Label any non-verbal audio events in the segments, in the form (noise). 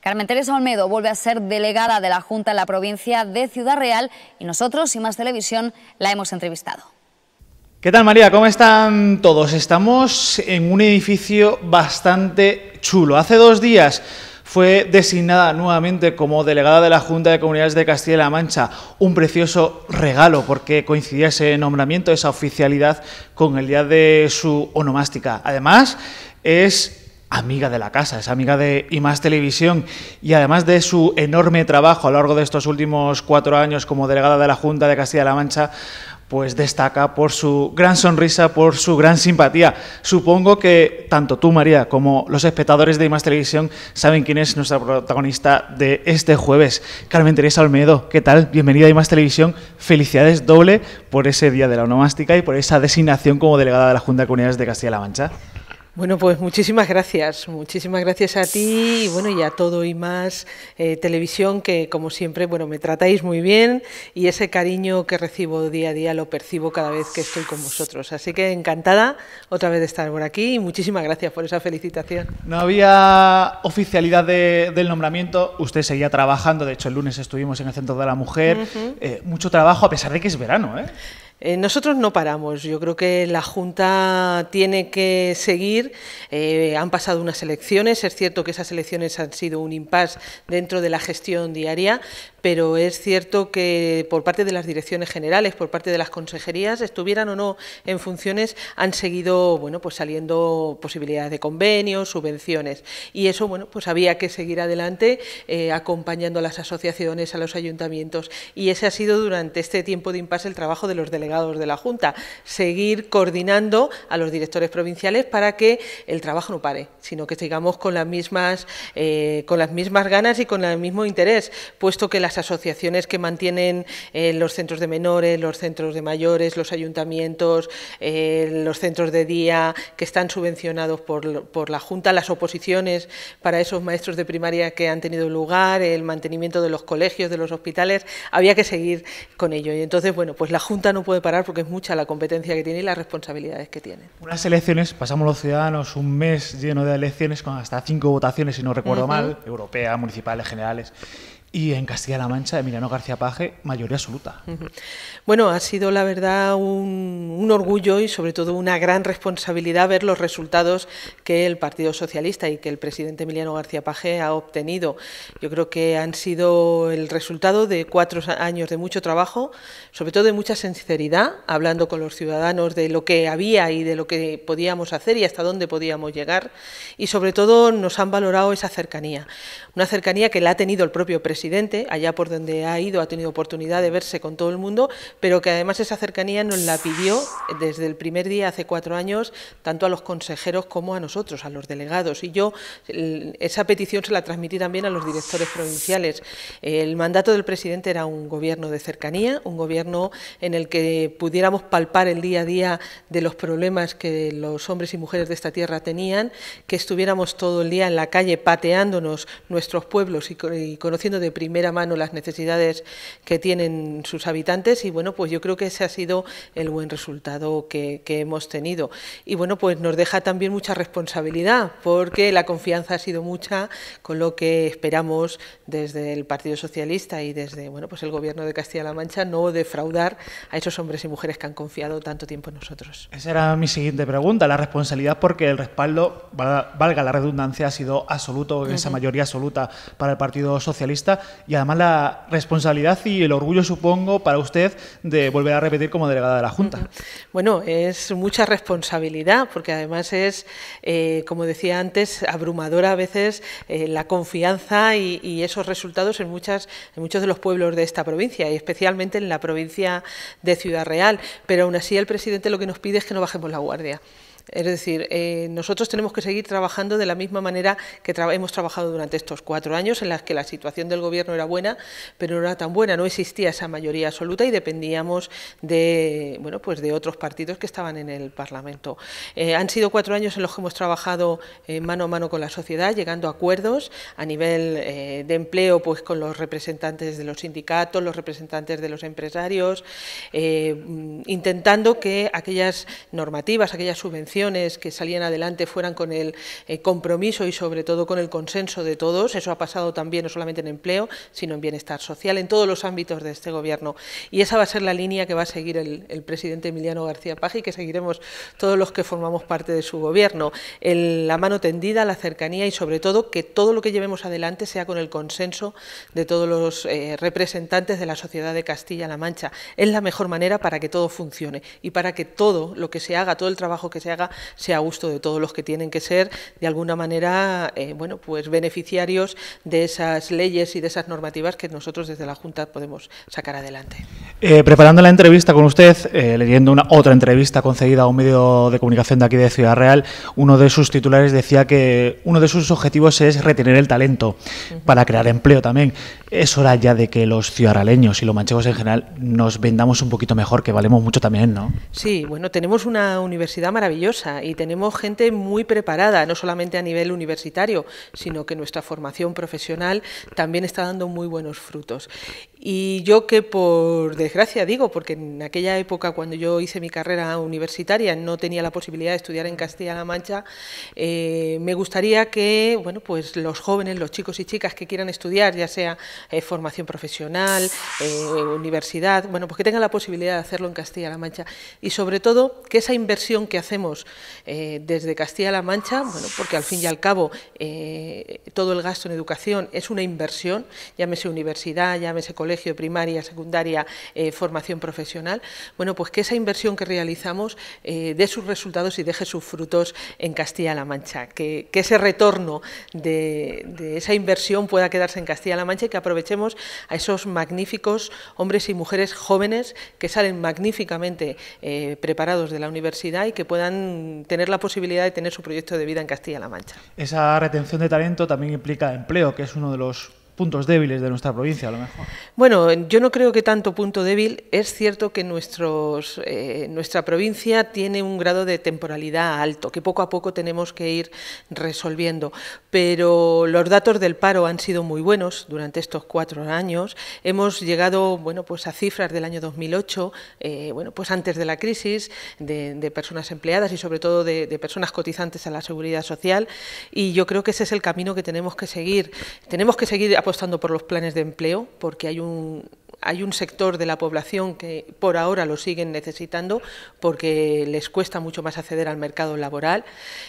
Carmen Teresa Olmedo vuelve a ser delegada de la Junta en la provincia de Ciudad Real y nosotros, y más televisión, la hemos entrevistado. ¿Qué tal María? ¿Cómo están todos? Estamos en un edificio bastante chulo. Hace dos días fue designada nuevamente como delegada de la Junta de Comunidades de Castilla-La Mancha. Un precioso regalo porque coincidía ese nombramiento, esa oficialidad con el día de su onomástica. Además, es amiga de la casa, es amiga de y más televisión y además de su enorme trabajo a lo largo de estos últimos cuatro años como delegada de la Junta de Castilla-La Mancha, pues destaca por su gran sonrisa, por su gran simpatía. Supongo que tanto tú, María, como los espectadores de Más Televisión saben quién es nuestra protagonista de este jueves. Carmen Teresa Olmedo, ¿qué tal? Bienvenida a Más Televisión. Felicidades doble por ese Día de la Onomástica y por esa designación como delegada de la Junta de Comunidades de Castilla-La Mancha. Bueno, pues muchísimas gracias, muchísimas gracias a ti y bueno y a todo y más eh, televisión que como siempre bueno me tratáis muy bien y ese cariño que recibo día a día lo percibo cada vez que estoy con vosotros, así que encantada otra vez de estar por aquí y muchísimas gracias por esa felicitación. No había oficialidad del nombramiento, usted seguía trabajando, de hecho el lunes estuvimos en el centro de la mujer, eh, mucho trabajo a pesar de que es verano, ¿eh? Eh, nosotros no paramos, yo creo que la Junta tiene que seguir. Eh, han pasado unas elecciones, es cierto que esas elecciones han sido un impasse dentro de la gestión diaria, pero es cierto que por parte de las direcciones generales, por parte de las consejerías, estuvieran o no en funciones, han seguido bueno, pues saliendo posibilidades de convenios, subvenciones. Y eso bueno, pues había que seguir adelante eh, acompañando a las asociaciones, a los ayuntamientos. Y ese ha sido durante este tiempo de impasse el trabajo de los delegados de la Junta, seguir coordinando a los directores provinciales para que el trabajo no pare, sino que sigamos con las mismas, eh, con las mismas ganas y con el mismo interés, puesto que la las asociaciones que mantienen eh, los centros de menores, los centros de mayores, los ayuntamientos, eh, los centros de día que están subvencionados por, por, la Junta, las oposiciones para esos maestros de primaria que han tenido lugar, el mantenimiento de los colegios, de los hospitales, había que seguir con ello. Y entonces, bueno, pues la Junta no puede parar porque es mucha la competencia que tiene y las responsabilidades que tiene. Unas elecciones, pasamos los ciudadanos un mes lleno de elecciones con hasta cinco votaciones, si no recuerdo mal, europea, municipales, generales. Y en Castilla-La Mancha, Emiliano García Paje, mayoría absoluta. Bueno, ha sido la verdad un, un, orgullo y sobre todo una gran responsabilidad ver los resultados que el Partido Socialista y que el presidente Emiliano García Paje ha obtenido. Yo creo que han sido el resultado de cuatro años de mucho trabajo, sobre todo de mucha sinceridad, hablando con los ciudadanos de lo que había y de lo que podíamos hacer y hasta dónde podíamos llegar. Y sobre todo nos han valorado esa cercanía, una cercanía que la ha tenido el propio presidente allá por donde ha ido, ha tenido oportunidad de verse con todo el mundo, pero que además esa cercanía nos la pidió desde el primer día, hace cuatro años, tanto a los consejeros como a nosotros, a los delegados. Y yo esa petición se la transmití también a los directores provinciales. El mandato del presidente era un gobierno de cercanía, un gobierno en el que pudiéramos palpar el día a día de los problemas que los hombres y mujeres de esta tierra tenían, que estuviéramos todo el día en la calle pateándonos nuestros pueblos y, conociendo de primera mano las necesidades que tienen sus habitantes y bueno, pues yo creo que ese ha sido el buen resultado que, que hemos tenido. Y bueno, pues nos deja también mucha responsabilidad porque la confianza ha sido mucha con lo que esperamos desde el Partido Socialista y desde bueno, pues el Gobierno de Castilla-La Mancha no defraudar a esos hombres y mujeres que han confiado tanto tiempo en nosotros. Esa era mi siguiente pregunta, la responsabilidad porque el respaldo, valga la redundancia, ha sido absoluto, esa mayoría absoluta para el Partido Socialista y además la responsabilidad y el orgullo, supongo, para usted de volver a repetir como delegada de la Junta. Bueno, es mucha responsabilidad porque además es, eh, como decía antes, abrumadora a veces eh, la confianza y, esos resultados en, muchas, en muchos de los pueblos de esta provincia y especialmente en la provincia de Ciudad Real. Pero aún así el presidente lo que nos pide es que no bajemos la guardia. Es decir, eh, nosotros tenemos que seguir trabajando de la misma manera que hemos trabajado durante estos cuatro años, en las que la situación del Gobierno era buena, pero no era tan buena, no existía esa mayoría absoluta y dependíamos de, bueno, pues de otros partidos que estaban en el Parlamento. Eh, han sido cuatro años en los que hemos trabajado eh, mano a mano con la sociedad, llegando a acuerdos a nivel de empleo, pues con los representantes de los sindicatos, los representantes de los empresarios, mm, intentando que aquellas normativas, aquellas subvenciones, que salían adelante fueran con el eh, compromiso y sobre todo con el consenso de todos. Eso ha pasado también no solamente en empleo, sino en bienestar social, en todos los ámbitos de este Gobierno. Y esa va a ser la línea que va a seguir el, presidente Emiliano García Paje y que seguiremos todos los que formamos parte de su Gobierno. la mano tendida, la cercanía y sobre todo que todo lo que llevemos adelante sea con el consenso de todos los eh, representantes de la sociedad de Castilla-La Mancha. Es la mejor manera para que todo funcione y para que todo lo que se haga, todo el trabajo que se haga, sea a gusto de todos los que tienen que ser, de alguna manera, eh, bueno, pues beneficiarios de esas leyes y de esas normativas que nosotros desde la Junta podemos sacar adelante. Eh, preparando la entrevista con usted, eh, leyendo una otra entrevista concedida a un medio de comunicación de aquí de Ciudad Real, uno de sus titulares decía que uno de sus objetivos es retener el talento para crear empleo también. Es hora ya de que los ciudadaleños y los manchegos en general nos vendamos un poquito mejor, que valemos mucho también, ¿no? Sí, bueno, tenemos una universidad maravillosa y tenemos gente muy preparada, no solamente a nivel universitario, sino que nuestra formación profesional también está dando muy buenos frutos. Y yo que por desgracia digo, porque en aquella época cuando yo hice mi carrera universitaria no tenía la posibilidad de estudiar en Castilla-La Mancha, eh, me gustaría que bueno, pues los jóvenes, los chicos y chicas que quieran estudiar, ya sea eh, formación profesional, eh, universidad, bueno, pues que tengan la posibilidad de hacerlo en Castilla-La Mancha. Y sobre todo que esa inversión que hacemos desde Castilla-La Mancha, bueno, porque al fin y al cabo todo el gasto en educación es una inversión, llámese universidad, llámese colegio, primaria, secundaria, eh, formación profesional, bueno, pues que esa inversión que realizamos eh, dé sus resultados y deje sus frutos en Castilla-La Mancha, que, ese retorno de, esa inversión pueda quedarse en Castilla-La Mancha y que aprovechemos a esos magníficos hombres y mujeres jóvenes que salen magníficamente eh, preparados de la universidad y que puedan tener la posibilidad de tener su proyecto de vida en Castilla-La Mancha. Esa retención de talento también implica empleo, que es uno de los puntos débiles de nuestra provincia, a lo mejor. Bueno, yo no creo que tanto punto débil. Es cierto que eh, nuestra provincia tiene un grado de temporalidad alto, que poco a poco tenemos que ir resolviendo. Pero los datos del paro han sido muy buenos durante estos cuatro años. Hemos llegado, bueno, pues a cifras del año 2008, eh, bueno, pues antes de la crisis, de, personas empleadas y sobre todo de, personas cotizantes a la seguridad social. Y yo creo que ese es el camino que tenemos que seguir. Tenemos que seguir estando por los planes de empleo porque hay un, hay un sector de la población que por ahora lo siguen necesitando porque les cuesta mucho más acceder al mercado laboral.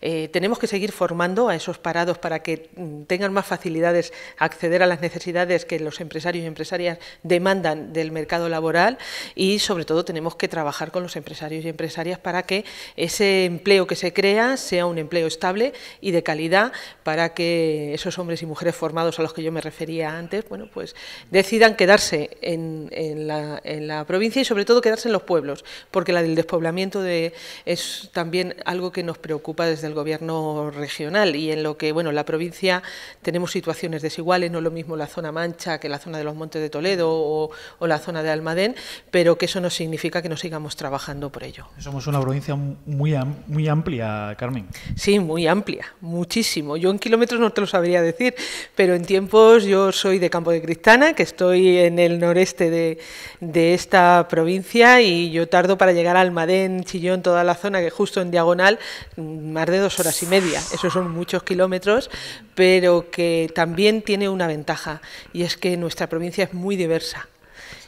Eh, tenemos que seguir formando a esos parados para que mm, tengan más facilidades acceder a las necesidades que los empresarios y empresarias demandan del mercado laboral y sobre todo tenemos que trabajar con los empresarios y empresarias para que ese empleo que se crea sea un empleo estable y de calidad para que esos hombres y mujeres formados a los que yo me refería antes, bueno, pues decidan quedarse en, en, la, en la provincia y sobre todo quedarse en los pueblos, porque la del despoblamiento de, es también algo que nos preocupa desde el gobierno regional y en lo que, bueno, la provincia tenemos situaciones desiguales, no lo mismo la zona mancha que la zona de los Montes de Toledo o, la zona de Almadén, pero que eso no significa que no sigamos trabajando por ello. Somos una provincia muy, muy amplia, Carmen. Sí, muy amplia, muchísimo. Yo en kilómetros no te lo sabría decir, pero en tiempos yo soy de Campo de Cristana, que estoy en el noreste de, esta provincia y yo tardo para llegar a Almadén, Chillón, toda la zona que justo en diagonal, mm, más de dos horas y media. Esos son muchos kilómetros, pero que también tiene una ventaja y es que nuestra provincia es muy diversa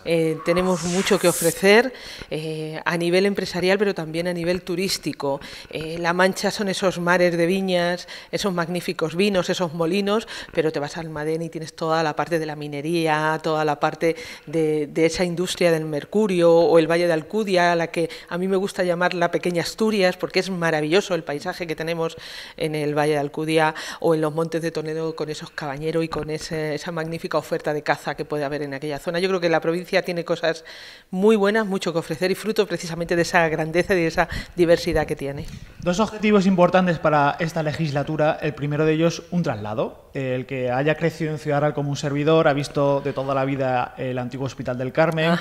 eh, tenemos mucho que ofrecer eh, a nivel empresarial, pero también a nivel turístico. Eh, la Mancha son esos mares de viñas, esos magníficos vinos, esos molinos, pero te vas al Madén y tienes toda la parte de la minería, toda la parte de, esa industria del mercurio o el Valle de Alcudia, a la que a mí me gusta llamar la pequeña Asturias, porque es maravilloso el paisaje que tenemos en el Valle de Alcudia o en los Montes de Toledo con esos cabañeros y con esa magnífica oferta de caza que puede haber en aquella zona. Yo creo que la provincia tiene cosas muy buenas, mucho que ofrecer y fruto precisamente de esa grandeza y de esa diversidad que tiene. Dos objetivos importantes para esta legislatura. El primero de ellos, un traslado. El que haya crecido en Ciudad Real como un servidor, ha visto de toda la vida el antiguo Hospital del Carmen,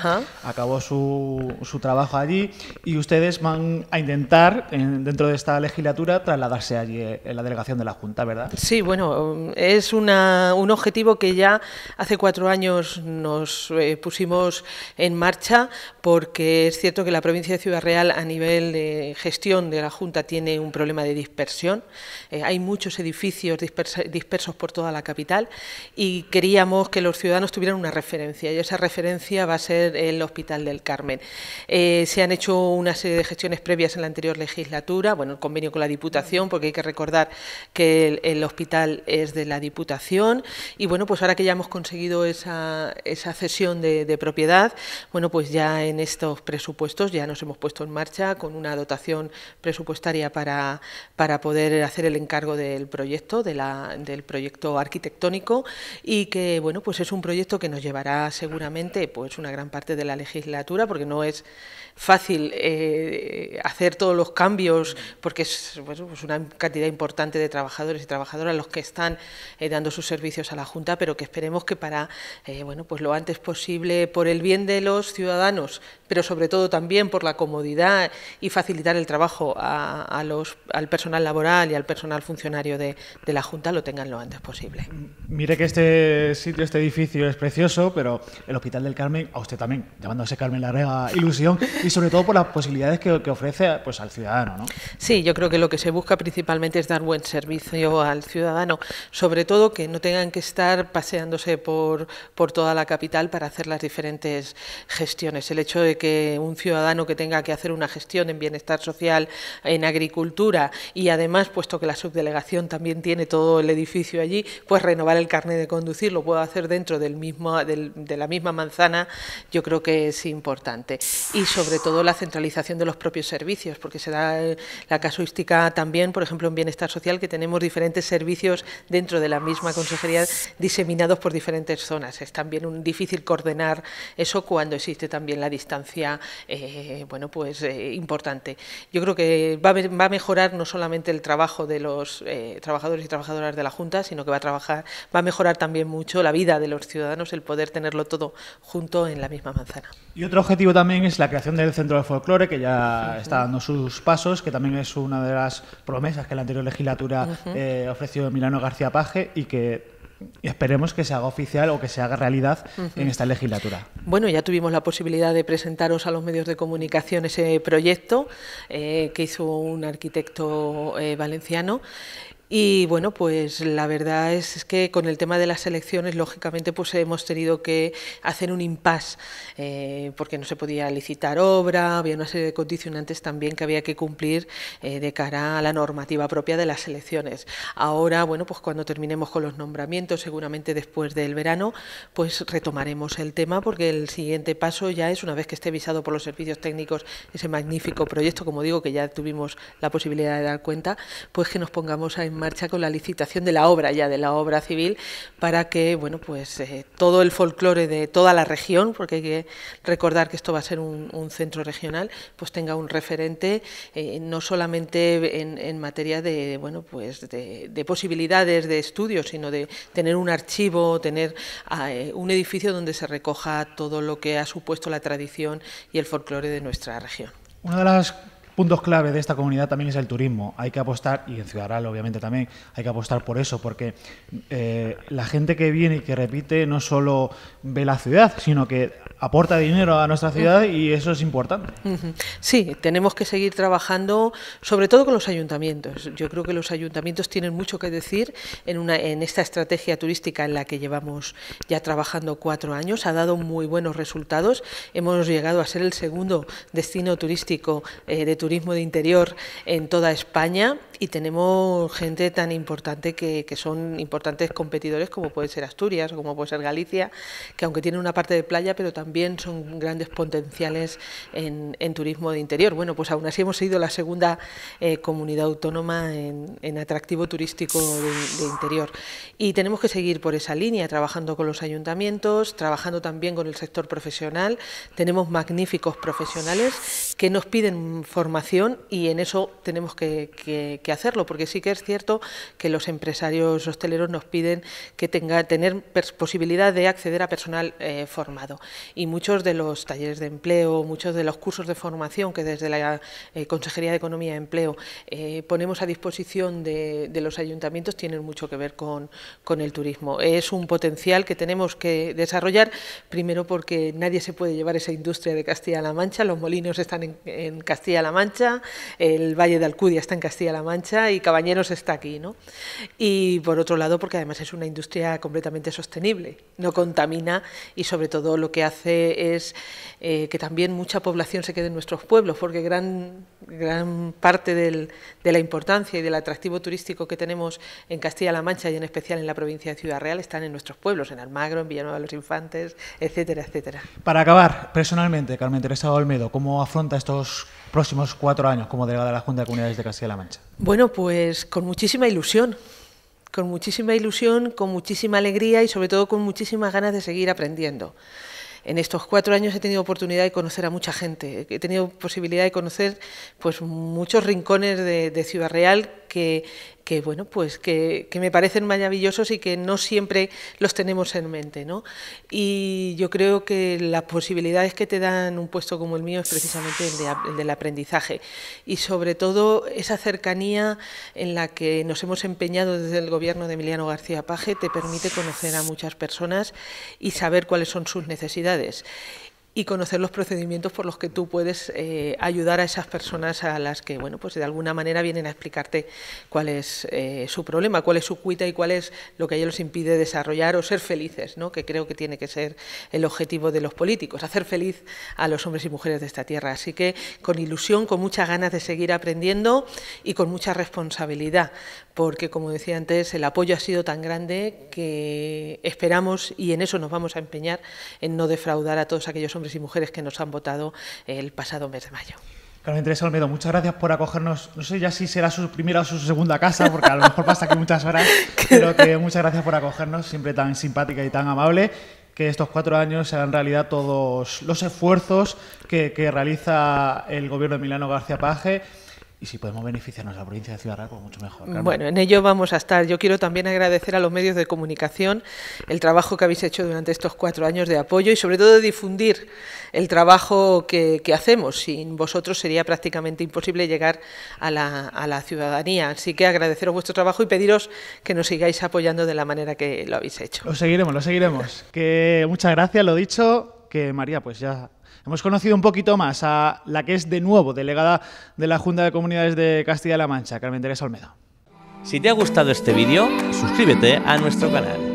acabó su, trabajo allí y ustedes van a intentar, dentro de esta legislatura, trasladarse allí eh, en la delegación de la Junta, ¿verdad? Sí, bueno, es un objetivo que ya hace cuatro años nos eh, pusimos en marcha porque es cierto que la provincia de Ciudad Real a nivel de gestión de la Junta tiene un problema de dispersión. Eh, hay muchos edificios dispersos por toda la capital y queríamos que los ciudadanos tuvieran una referencia y esa referencia va a ser el Hospital del Carmen. Eh, se han hecho una serie de gestiones previas en la anterior legislatura, bueno, el convenio con la Diputación, porque hay que recordar que el, hospital es de la Diputación y bueno, pues ahora que ya hemos conseguido esa, esa cesión de, de propiedad, bueno, pues ya en estos presupuestos ya nos hemos puesto en marcha con una dotación presupuestaria para, para poder hacer el encargo del proyecto, de la, del proyecto arquitectónico y que, bueno, pues es un proyecto que nos llevará seguramente pues una gran parte de la legislatura porque no es fácil eh, hacer todos los cambios porque es pues una cantidad importante de trabajadores y trabajadoras los que están eh, dando sus servicios a la Junta, pero que esperemos que para, eh, bueno, pues lo antes posible por el bien de los ciudadanos, pero sobre todo también por la comodidad y facilitar el trabajo a, los, al personal laboral y al personal funcionario de, la Junta, lo tengan lo antes posible. Mire que este sitio, este edificio es precioso, pero el Hospital del Carmen, a usted también, llamándose Carmen Larrea, ilusión, y sobre todo por las posibilidades que, ofrece pues, al ciudadano. ¿no? Sí, yo creo que lo que se busca principalmente es dar buen servicio al ciudadano, sobre todo que no tengan que estar paseándose por, por toda la capital para hacer las diferentes diferentes gestiones. El hecho de que un ciudadano que tenga que hacer una gestión en bienestar social, en agricultura y además, puesto que la subdelegación también tiene todo el edificio allí, pues renovar el carnet de conducir lo puedo hacer dentro del mismo, de la misma manzana, yo creo que es importante. Y sobre todo la centralización de los propios servicios, porque se da eh, la casuística también, por ejemplo, en bienestar social, que tenemos diferentes servicios dentro de la misma consejería diseminados por diferentes zonas. Es también un difícil coordinar eso cuando existe también la distancia, eh, bueno, pues eh, importante. Yo creo que va a, mejorar no solamente el trabajo de los eh, trabajadores y trabajadoras de la Junta, sino que va a trabajar, va a mejorar también mucho la vida de los ciudadanos, el poder tenerlo todo junto en la misma manzana. Y otro objetivo también es la creación del Centro de Folclore, que ya está dando sus pasos, que también es una de las promesas que la anterior legislatura ofreció Milano García Paje y que esperemos que se haga oficial o que se haga realidad en esta legislatura. Bueno, ya tuvimos la posibilidad de presentaros a los medios de comunicación ese proyecto eh, que hizo un arquitecto eh, valenciano y bueno, pues la verdad es que con el tema de las elecciones, lógicamente, pues hemos tenido que hacer un impasse, eh, porque no se podía licitar obra, había una serie de condicionantes también que había que cumplir eh, de cara a la normativa propia de las elecciones. Ahora, bueno, pues cuando terminemos con los nombramientos, seguramente después del verano, pues retomaremos el tema, porque el siguiente paso ya es, una vez que esté visado por los servicios técnicos, ese magnífico proyecto, como digo, que ya tuvimos la posibilidad de dar cuenta, pues que nos pongamos a marcha con la licitación de la obra ya, de la obra civil, para que bueno, pues, eh, todo el folclore de toda la región, porque hay que recordar que esto va a ser un, centro regional, pues tenga un referente eh, no solamente en, materia de, bueno, pues de, posibilidades de estudio, sino de tener un archivo, tener ah, eh, un edificio donde se recoja todo lo que ha supuesto la tradición y el folclore de nuestra región. Una de las puntos clave de esta comunidad también es el turismo. Hay que apostar, y en Ciudad obviamente también, hay que apostar por eso, porque eh, la gente que viene y que repite no solo ve la ciudad, sino que aporta dinero a nuestra ciudad y eso es importante. Sí, tenemos que seguir trabajando, sobre todo con los ayuntamientos. Yo creo que los ayuntamientos tienen mucho que decir en, una, en esta estrategia turística en la que llevamos ya trabajando cuatro años. Ha dado muy buenos resultados. Hemos llegado a ser el segundo destino turístico eh, de turismo turismo de interior en toda España y tenemos gente tan importante que, son importantes competidores como puede ser Asturias o como puede ser Galicia, que aunque tienen una parte de playa, pero también son grandes potenciales en, turismo de interior. Bueno, pues aún así hemos sido la segunda eh, comunidad autónoma en, atractivo turístico de interior. Y tenemos que seguir por esa línea, trabajando con los ayuntamientos, trabajando también con el sector profesional. Tenemos magníficos profesionales que nos piden formación y en eso tenemos que, hacerlo, porque sí que es cierto que los empresarios hosteleros nos piden que tenga, tener posibilidad de acceder a personal eh, formado. Y muchos de los talleres de empleo, muchos de los cursos de formación que desde la eh, Consejería de Economía y Empleo eh, ponemos a disposición de los ayuntamientos tienen mucho que ver con, con el turismo. Es un potencial que tenemos que desarrollar, primero porque nadie se puede llevar esa industria de Castilla-La Mancha, los molinos están en, Castilla-La Mancha, el Valle de Alcudia está en Castilla-La Mancha y Cabañeros está aquí. ¿no? Y por otro lado, porque además es una industria completamente sostenible, no contamina y sobre todo lo que hace es eh, que también mucha población se quede en nuestros pueblos, porque gran, gran parte del, de la importancia y del atractivo turístico que tenemos en Castilla-La Mancha y en especial en la provincia de Ciudad Real están en nuestros pueblos, en Almagro, en Villanueva de los Infantes, etcétera, etcétera. Para acabar, personalmente, Carmen Teresa Olmedo, ¿cómo afronta estos próximos cuatro años como delegada de la Junta de Comunidades de Castilla-La Mancha? Bueno, pues con muchísima ilusión, con muchísima ilusión, con muchísima alegría y sobre todo con muchísimas ganas de seguir aprendiendo. En estos cuatro años he tenido oportunidad de conocer a mucha gente, he tenido posibilidad de conocer pues, muchos rincones de, de Ciudad Real que que bueno, pues que, me parecen maravillosos y que no siempre los tenemos en mente. Y yo creo que las posibilidades que te dan un puesto como el mío es precisamente el, el del aprendizaje y sobre todo esa cercanía en la que nos hemos empeñado desde el gobierno de Emiliano García Paje te permite conocer a muchas personas y saber cuáles son sus necesidades y conocer los procedimientos por los que tú puedes eh, ayudar a esas personas a las que, bueno, pues de alguna manera vienen a explicarte cuál es eh, su problema, cuál es su cuita y cuál es lo que a ellos les impide desarrollar o ser felices, ¿no? que creo que tiene que ser el objetivo de los políticos, hacer feliz a los hombres y mujeres de esta tierra. Así que con ilusión, con muchas ganas de seguir aprendiendo y con mucha responsabilidad, porque como decía antes, el apoyo ha sido tan grande que esperamos, y en eso nos vamos a empeñar, en no defraudar a todos aquellos hombres y mujeres que nos han votado el pasado mes de mayo. Carmen Teresa Olmedo, muchas gracias por acogernos. No sé ya si será su primera o su segunda casa, porque a lo mejor pasa que muchas horas, (laughs) pero que muchas gracias por acogernos, siempre tan simpática y tan amable. Que estos cuatro años sean realidad todos los esfuerzos que, que realiza el gobierno de Milano García Paje y si podemos beneficiarnos a la provincia de Ciudad Real, pues mucho mejor. Bueno, en ello vamos a estar. Yo quiero también agradecer a los medios de comunicación el trabajo que habéis hecho durante estos cuatro años de apoyo y sobre todo de difundir el trabajo que, hacemos. Sin vosotros sería prácticamente imposible llegar a la, a la, ciudadanía. Así que agradeceros vuestro trabajo y pediros que nos sigáis apoyando de la manera que lo habéis hecho. Lo seguiremos, lo seguiremos. Que muchas gracias, lo dicho, que María, pues ya Hemos conocido un poquito más a la que es de nuevo delegada de la Junta de Comunidades de Castilla-La Mancha, Carmen Teresa Olmedo. Si te ha gustado este vídeo, suscríbete a nuestro canal